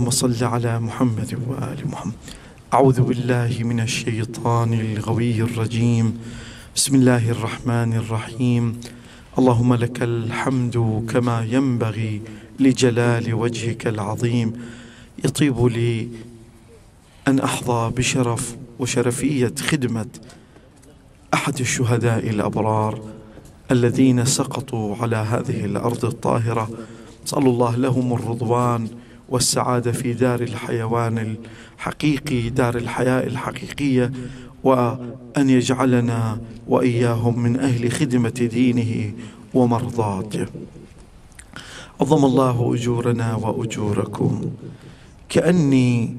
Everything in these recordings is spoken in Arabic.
اللهم صل على محمد وآل محمد أعوذ بالله من الشيطان الغوي الرجيم بسم الله الرحمن الرحيم اللهم لك الحمد كما ينبغي لجلال وجهك العظيم يطيب لي أن أحظى بشرف وشرفية خدمة أحد الشهداء الأبرار الذين سقطوا على هذه الأرض الطاهرة نسأل الله لهم الرضوان والسعادة في دار الحيوان الحقيقي دار الحياة الحقيقية وأن يجعلنا وإياهم من أهل خدمة دينه ومرضاته عظم الله أجورنا وأجوركم كأني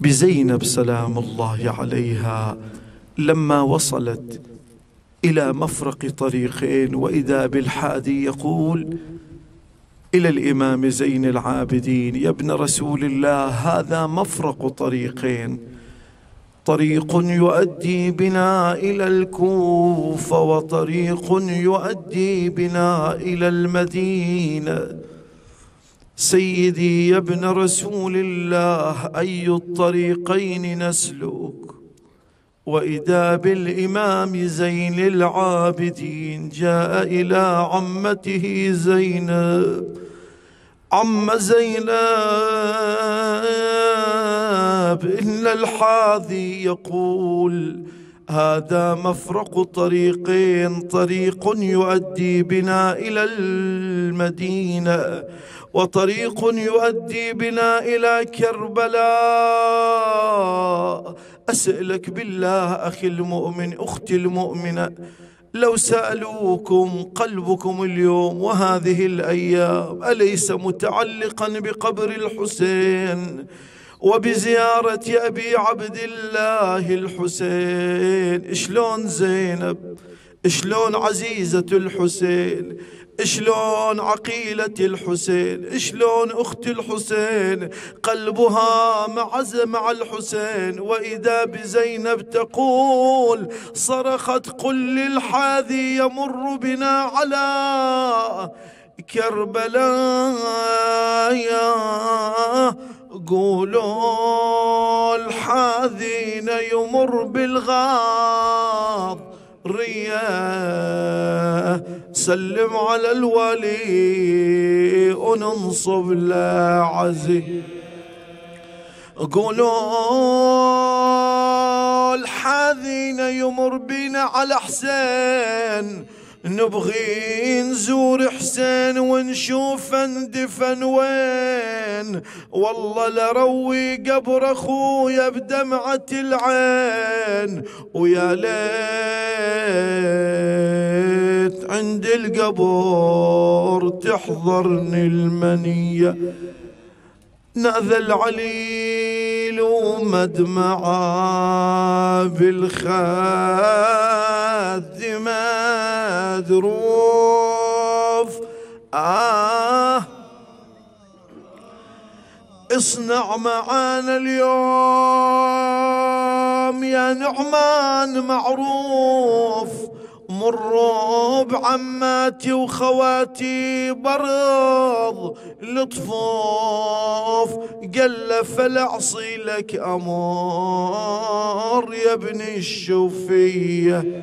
بزينب سلام الله عليها لما وصلت إلى مفرق طريقين وإذا بالحادي يقول الى الامام زين العابدين يا ابن رسول الله هذا مفرق طريقين طريق يؤدي بنا الى الكوفه وطريق يؤدي بنا الى المدينه سيدي يا ابن رسول الله اي الطريقين نسلك واذا بالامام زين العابدين جاء الى عمته زينب عم زينب إلا الحاذي يقول هذا مفرق طريقين طريق يؤدي بنا إلى المدينة وطريق يؤدي بنا إلى كربلاء أسألك بالله أخي المؤمن أختي المؤمنة لو سالوكم قلبكم اليوم وهذه الايام اليس متعلقا بقبر الحسين وبزياره ابي عبد الله الحسين شلون زينب شلون عزيزه الحسين شلون عقيلة الحسين شلون أخت الحسين قلبها معز مع الحسين وإذا بزينب تقول صرخت قل للحاذي يمر بنا على كربلاء قولوا الحاذين يمر بالغاب رياه سلم على الولي وننصب له عزي قولوا الحزين يمر بنا على حسين نبغي نزور حسين ونشوف اندفن وين والله لروي قبر اخويا بدمعة العين ويا ليت عند القبر تحضرني المنية نأذل العلي مدمعا بالخد مدروف آه اصنع معانا اليوم يا نعمان معروف يوم بعماتي عماتي وخواتي برض لطفوف قل فلعصي لك أمر يا ابن الشوفية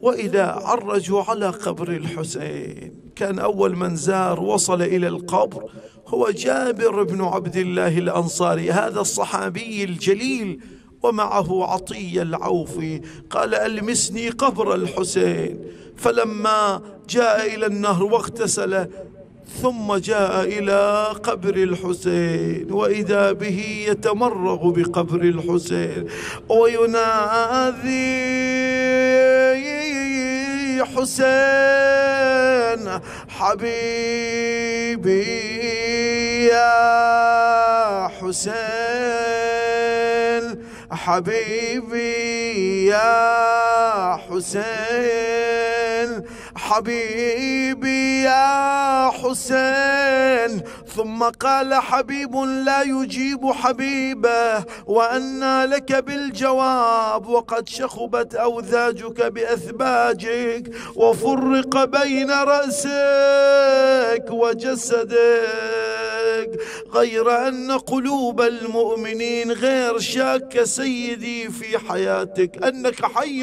وإذا عرجوا على قبر الحسين كان أول من زار وصل إلى القبر هو جابر بن عبد الله الأنصاري هذا الصحابي الجليل ومعه عطية العوفي قال ألمسني قبر الحسين فلما جاء إلى النهر واغتسل ثم جاء إلى قبر الحسين وإذا به يتمرغ بقبر الحسين وينادي حسين حبيبي يا حسين حبيبي يا حسين حبيبي يا حسين ثم قال حبيب لا يجيب حبيبه وأنى لك بالجواب وقد شخبت أوذاجك بأثباجك وفرق بين رأسك وجسدك غير أن قلوب المؤمنين غير شاكة سيدي في حياتك أنك حي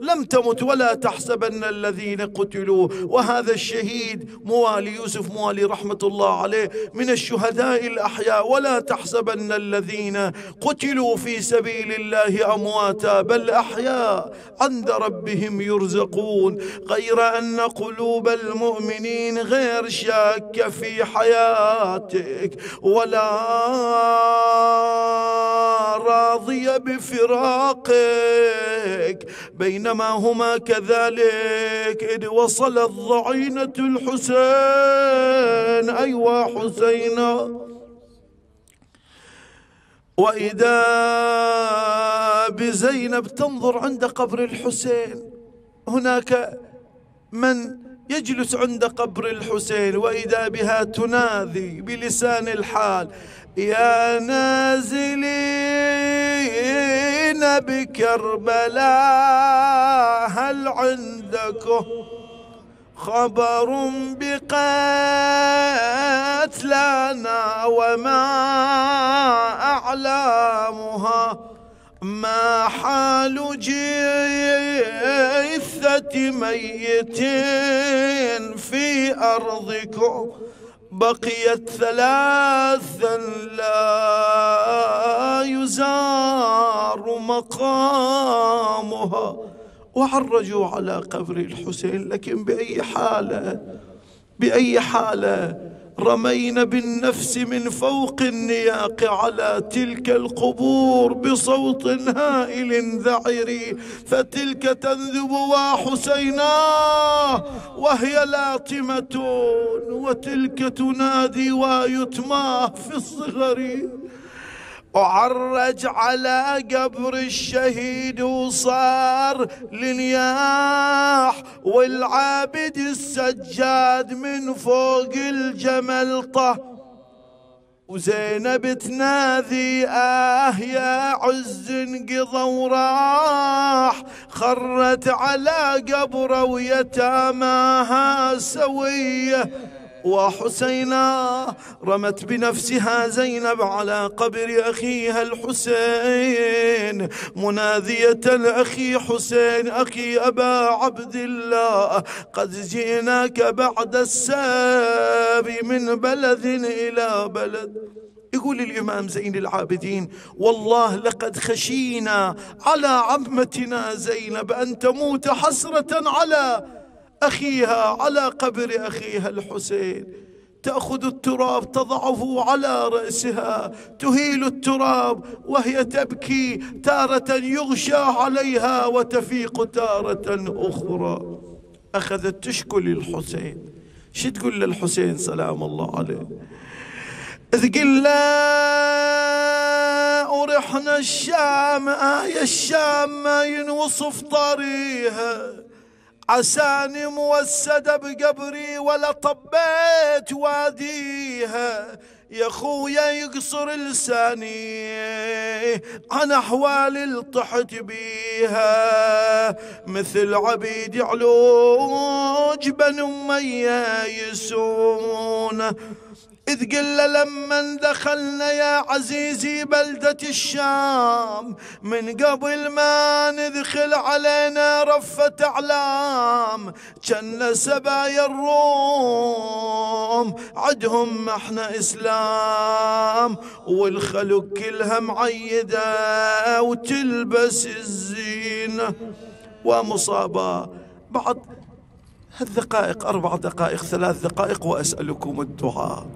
لم تمت ولا تحسبن الذين قتلوا وهذا الشهيد موالي يوسف موالي رحمة الله عليه من الشهداء الأحياء ولا تحسبن الذين قتلوا في سبيل الله أمواتا بل أحياء عند ربهم يرزقون غير أن قلوب المؤمنين غير شاكة في حياتك ولا راضية بفراقك بينما هما كذلك إذ وصلت الضعينة الحسين أيوة حسين حسينا وإذا بزينب تنظر عند قبر الحسين هناك من يجلس عند قبر الحسين وإذا بها تنادي بلسان الحال يا نازلين بكربلاء هل عندكم خبر بقتلنا وما أعلامها ما حال جثة ميت في أرضكم بقيت ثلاثا لا يزار مقامها وعرجوا على قبر الحسين لكن بأي حالة بأي حالة رمينا بالنفس من فوق النياق على تلك القبور بصوت هائل ذعري فتلك تنذب وحسينا وهي لاتمة وتلك تنادي ويتماه في الصغر وعرج على قبر الشهيد وصار لنياح والعابد السجاد من فوق الجمل طه وزينب تنادي آه يا عز انقضى وراح خرت على قبره ويتاماها سويه وحسينا رمت بنفسها زينب على قبر أخيها الحسين مناذية أخي حسين أخي أبا عبد الله قد جئناك بعد الساب من بلد إلى بلد يقول الإمام زين العابدين والله لقد خشينا على عمتنا زينب أن تموت حسرة على أخيها على قبر أخيها الحسين تأخذ التراب تضعه على رأسها تهيل التراب وهي تبكي تارة يغشى عليها وتفيق تارة أخرى أخذت تشكو للحسين شو تقول للحسين سلام الله عليه إذ قلنا أرحنا الشام آية الشام ما ينوصف طريها عساني موسدة بقبري ولا طبيت واديها يا خويا يقصر لساني عن احوالي الطحت بيها مثل عبيد علوج بن اميه يسونه إذ قلنا لما دخلنا يا عزيزي بلدة الشام من قبل ما ندخل علينا رفة أعلام كنا سبايا الروم عدهم احنا إسلام والخلق كلها معيدة وتلبس الزينة ومصابة بعد الدقائق أربع دقائق ثلاث دقائق وأسألكم الدعاء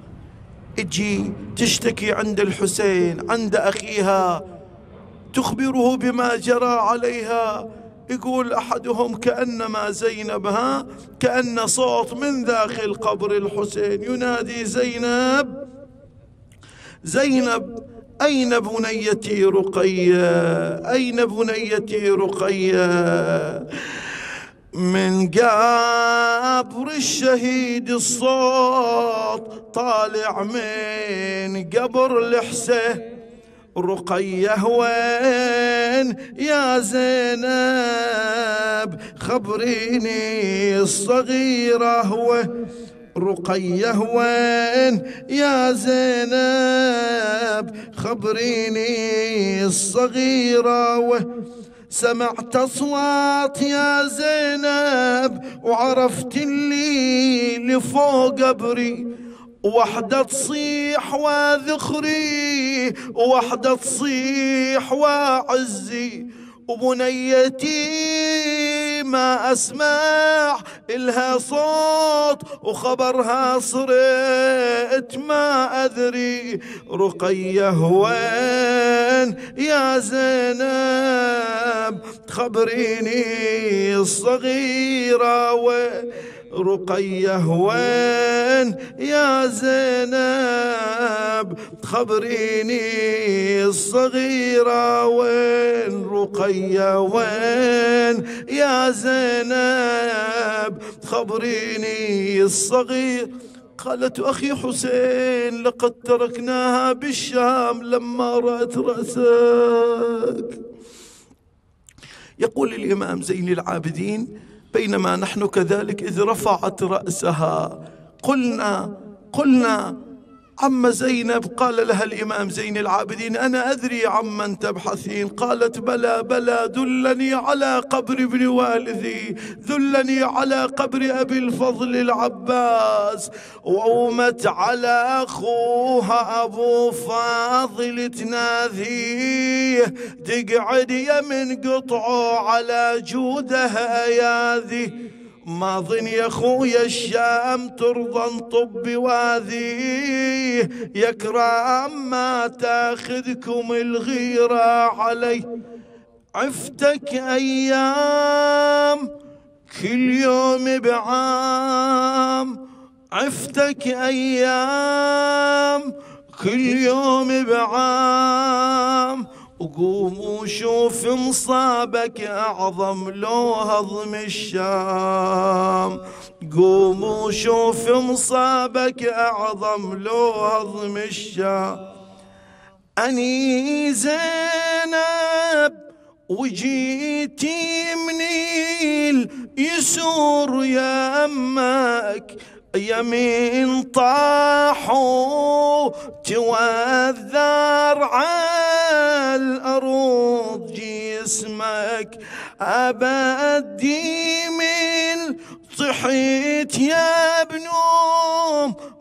تجي تشتكي عند الحسين عند أخيها تخبره بما جرى عليها يقول أحدهم كأنما زينب ها كأن صوت من داخل قبر الحسين ينادي زينب زينب أين بنيتي رقية أين بنيتي رقية من قبر الشهيد الصوت طالع من قبر الحسين رقيه وين يا زينب خبريني الصغيرة وين رقيه وين يا زينب خبريني الصغيرة وين سمعت اصوات يا زينب وعرفت اللي لفوق قبري وحدة تصيح وذخري وحدة تصيح وعزي وبنيتي ما أسمع إلها صوت وخبرها صرت ما أدري رقية وين يا زينب خبريني الصغيرة وين رقية وين يا زينب الباب خبريني الصغيرة وين رقية وين يا زينب خبريني الصغير قالت أخي حسين لقد تركناها بالشام لما رأت رأسك يقول الإمام زين العابدين بينما نحن كذلك إذ رفعت رأسها قلنا قلنا عم زينب قال لها الإمام زين العابدين أنا أدري عمن تبحثين قالت بلى بلى دلني على قبر ابن والدي دلني على قبر أبي الفضل العباس وأومت على أخوها أبو فاضل تناذيه تقعد يمن قطعه على جوده أياذي ظن يا خويا الشام ترضى طب واذيه يا كرام ما تاخذكم الغيرة علي عفتك أيام كل يوم بعام عفتك أيام كل يوم بعام وقوم وشوف مصابك أعظم لو هضم الشام قوم وشوف مصابك أعظم لو هضم الشام أني زينب وجيتي من يسور يا أمك يمين طاحوا جواذر على الأرض جسمك أبدي من صحيت يا ابن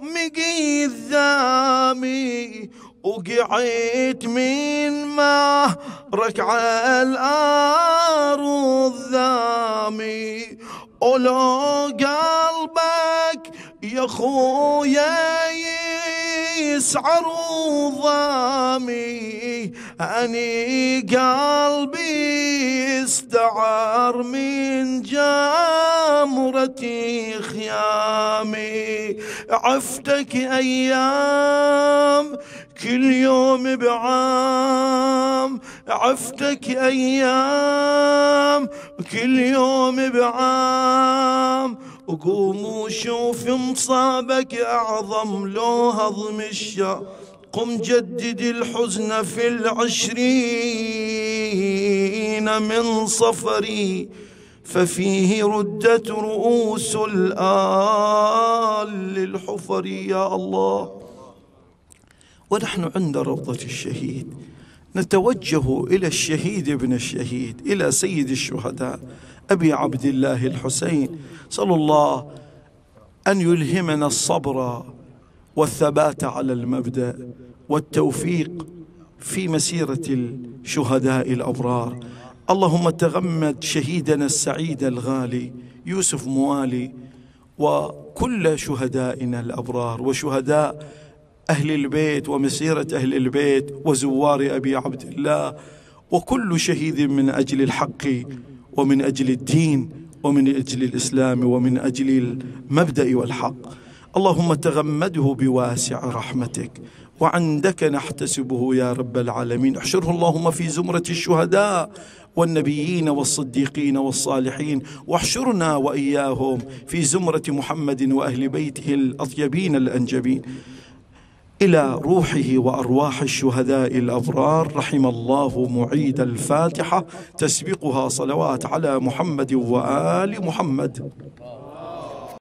مقي الذامي وقعيت من ما ركع الأرض ذامي ولو قلبك يا خويا يسعر وضامي اني قلبي استعار من جمرتي خيامي عفتك ايام كل يوم بعام عفتك ايام كل يوم بعام وقوم وشوف مصابك أعظم لو هضم الشاء قم جدد الحزن في العشرين من صفري ففيه ردت رؤوس الآل للحفر يا الله ونحن عند روضة الشهيد نتوجه إلى الشهيد ابن الشهيد إلى سيد الشهداء أبي عبد الله الحسين صلى الله أن يلهمنا الصبر والثبات على المبدأ والتوفيق في مسيرة الشهداء الأبرار اللهم تغمد شهيدنا السعيد الغالي يوسف موالي وكل شهدائنا الأبرار وشهداء أهل البيت ومسيرة أهل البيت وزوار أبي عبد الله وكل شهيد من أجل الحق ومن أجل الدين ومن أجل الإسلام ومن أجل المبدأ والحق اللهم تغمده بواسع رحمتك وعندك نحتسبه يا رب العالمين احشره اللهم في زمرة الشهداء والنبيين والصديقين والصالحين واحشرنا وإياهم في زمرة محمد وأهل بيته الأطيبين الأنجبين الى روحه وارواح الشهداء الابرار رحم الله معيد الفاتحه تسبقها صلوات على محمد وال محمد